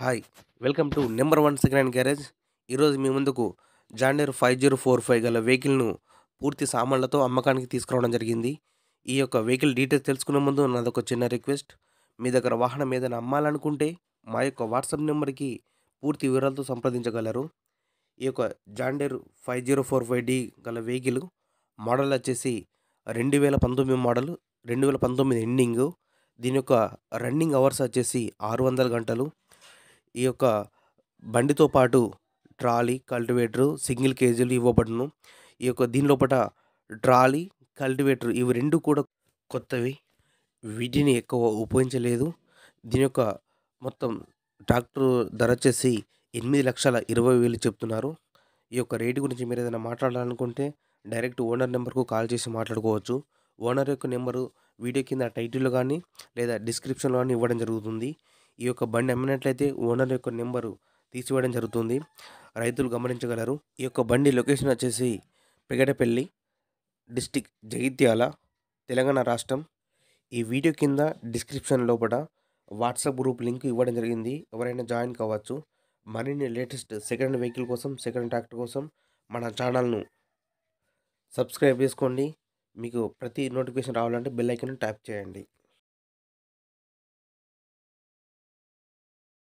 hi welcome to number one second hand garage ఈరోజు మీ ముందుకు John Deere five zero four five గల వెహికల్ను పూర్తి సామాన్లతో అమ్మకానికి తీసుకురావడం జరిగింది ఈ యొక్క వెహికల్ డీటెయిల్స్ తెలుసుకునే ముందు నాదొక చిన్న రిక్వెస్ట్ మీ దగ్గర వాహనం ఏదైనా అమ్మాలనుకుంటే మా యొక్క వాట్సాప్ నెంబర్కి పూర్తి వివరాలతో సంప్రదించగలరు ఈ యొక్క John Deere five zero four five D గల వెహికల్ మోడల్ వచ్చేసి రెండు వేల పంతొమ్మిది మోడల్ రెండు వేల పంతొమ్మిది ఎండింగ్ దీని యొక్క రన్నింగ్ అవర్స్ వచ్చేసి ఆరు వందల గంటలు ఈ యొక్క బండితో పాటు ట్రాలీ కల్టివేటర్ సింగిల్ కేజీలు ఇవ్వబడును ఈ యొక్క దీని లోపల ట్రాలీ కల్టివేటర్ ఇవి రెండు కూడా కొత్తవి వీటిని ఎక్కువ ఉపయోగించలేదు దీని యొక్క మొత్తం ట్రాక్టర్ ధర వచ్చేసి ఎనిమిది లక్షల ఇరవై వేలు చెప్తున్నారు ఈ యొక్క రేటు గురించి మీరు ఏదైనా మాట్లాడాలనుకుంటే డైరెక్ట్ ఓనర్ నెంబర్కు కాల్ చేసి మాట్లాడుకోవచ్చు ఓనర్ యొక్క నెంబరు వీడియో కింద టైటిల్లో కానీ లేదా డిస్క్రిప్షన్లో కానీ ఇవ్వడం జరుగుతుంది ఈ యొక్క బండి అమ్మినట్లయితే ఓనర్ యొక్క నెంబరు తీసివేయడం జరుగుతుంది రైతులు గమనించగలరు ఈ యొక్క బండి లొకేషన్ వచ్చేసి పెగడపల్లి డిస్టిక్ జగిత్యాల తెలంగాణ రాష్ట్రం ఈ వీడియో కింద డిస్క్రిప్షన్ లోపల వాట్సాప్ గ్రూప్ లింక్ ఇవ్వడం జరిగింది ఎవరైనా జాయిన్ కావచ్చు మరిన్ని లేటెస్ట్ సెకండ్ వెహికల్ కోసం సెకండ్ ట్రాక్టర్ కోసం మన ఛానల్ను సబ్స్క్రైబ్ చేసుకోండి మీకు ప్రతి నోటిఫికేషన్ రావాలంటే బెల్ ఐకన్ ట్యాప్ చేయండి